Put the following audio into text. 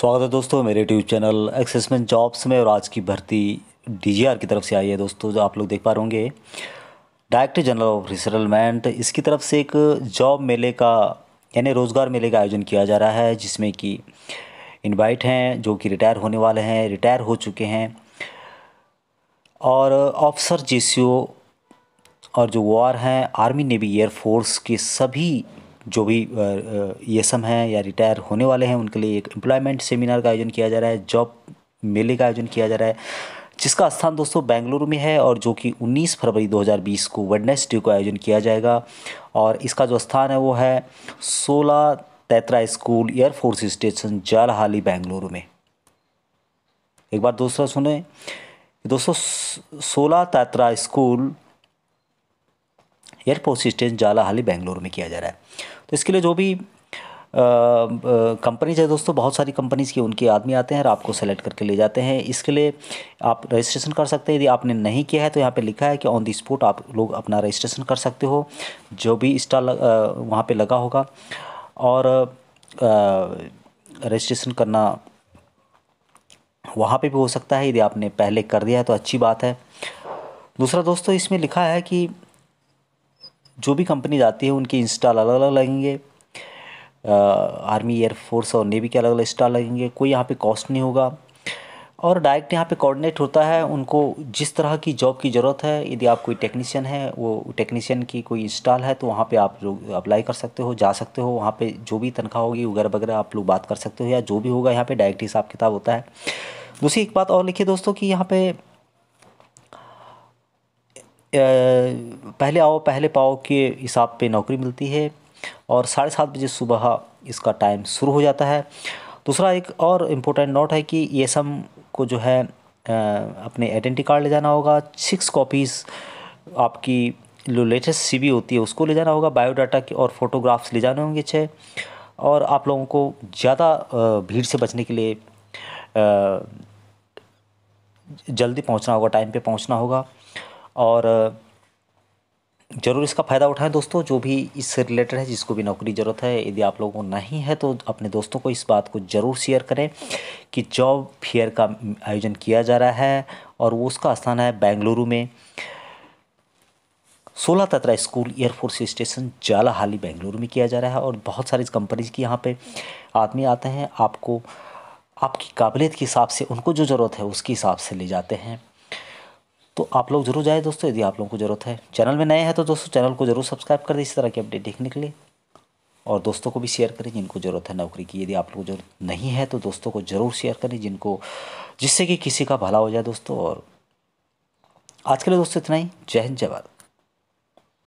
स्वागत है दोस्तों मेरे यूट्यूब चैनल एक्सेसमेंट जॉब्स में और आज की भर्ती डीजीआर की तरफ से आई है दोस्तों जो आप लोग देख पा रहे होंगे डायरेक्टर जनरल ऑफ रिसरलमेंट इसकी तरफ से एक जॉब मेले का यानी रोज़गार मेले का आयोजन किया जा रहा है जिसमें कि इनवाइट हैं जो कि रिटायर होने वाले हैं रिटायर हो चुके हैं और ऑफिसर जे और जो वॉर हैं आर्मी नेवी एयरफोर्स के सभी जो भी यसम हैं या रिटायर होने वाले हैं उनके लिए एक एम्प्लॉयमेंट सेमिनार का आयोजन किया जा रहा है जॉब मेले का आयोजन किया जा रहा है जिसका स्थान दोस्तों बेंगलुरु में है और जो कि 19 फरवरी 2020 को वेडनेसडे को आयोजन किया जाएगा और इसका जो स्थान है वो है सोला तैतरा school air force station Jalahalli Bengaluru में एक बार दूसरा सुने दोस्तों सोला तैतरा school airport station Jalahalli Bengaluru में किया जा रहा है तो इसके लिए जो भी कंपनीज है दोस्तों बहुत सारी कंपनीज़ की उनके आदमी आते हैं और आपको सेलेक्ट करके ले जाते हैं इसके लिए आप रजिस्ट्रेशन कर सकते हैं यदि आपने नहीं किया है तो यहाँ पे लिखा है कि ऑन दी स्पॉट आप लोग अपना रजिस्ट्रेशन कर सकते हो जो भी स्टार वहाँ पे लगा होगा और रजिस्ट्रेशन करना वहाँ पर भी हो सकता है यदि आपने पहले कर दिया है तो अच्छी बात है दूसरा दोस्तों इसमें लिखा है कि जो भी कंपनीज आती है उनके इंस्टॉल अलग अलग लगेंगे आर्मी एयरफोर्स और नेवी के अलग अलग इंस्टॉल लगेंगे कोई यहाँ पे कॉस्ट नहीं होगा और डायरेक्ट यहाँ पे कोऑर्डिनेट होता है उनको जिस तरह की जॉब की ज़रूरत है यदि आप कोई टेक्नीशियन है वो टेक्नीशियन की कोई इंस्टॉल है तो वहाँ पे आप लोग अप्लाई कर सकते हो जा सकते हो वहाँ पे जो भी तनख्वाह होगी वगैरह वगैरह आप लोग बात कर सकते हो या जो भी होगा यहाँ पे डायरेक्ट हिसाब किताब होता है दूसरी एक बात और लिखिए दोस्तों कि यहाँ पर पहले आओ पहले पाओ के हिसाब पे नौकरी मिलती है और साढ़े सात बजे सुबह इसका टाइम शुरू हो जाता है दूसरा एक और इम्पोर्टेंट नोट है कि ई को जो है अपने आइडेंटी कार्ड ले जाना होगा सिक्स कॉपीज़ आपकी जो लेटेस्ट सीवी होती है उसको ले जाना होगा बायोडाटा की और फोटोग्राफ्स ले जाने होंगे छः और आप लोगों को ज़्यादा भीड़ से बचने के लिए जल्दी पहुंचना होगा टाइम पे पहुंचना होगा और ज़रूर इसका फ़ायदा उठाएं दोस्तों जो भी इससे रिलेटेड है जिसको भी नौकरी ज़रूरत है यदि आप लोगों को नहीं है तो अपने दोस्तों को इस बात को ज़रूर शेयर करें कि जॉब फेयर का आयोजन किया जा रहा है और वो उसका स्थान है बेंगलुरु में सोलह तत्रा school air force station Jalahalli Bengaluru में किया जा रहा है और बहुत सारी कंपनीज की यहाँ पे आदमी आते हैं आपको आपकी काबिलियत के हिसाब से उनको जो ज़रूरत है उसके हिसाब से ले जाते हैं तो आप लोग जरूर जाए दोस्तों यदि आप लोगों को ज़रूरत है चैनल में नए हैं तो दोस्तों चैनल को जरूर सब्सक्राइब कर दें इस तरह की अपडेट देखने के लिए और दोस्तों को भी शेयर करें जिनको ज़रूरत है नौकरी की यदि आप लोग को जरूरत नहीं है तो दोस्तों को ज़रूर शेयर करें जिनको जिससे कि किसी का भला हो जाए दोस्तों और आज के लिए दोस्तों इतना ही जय हिंद जय भारत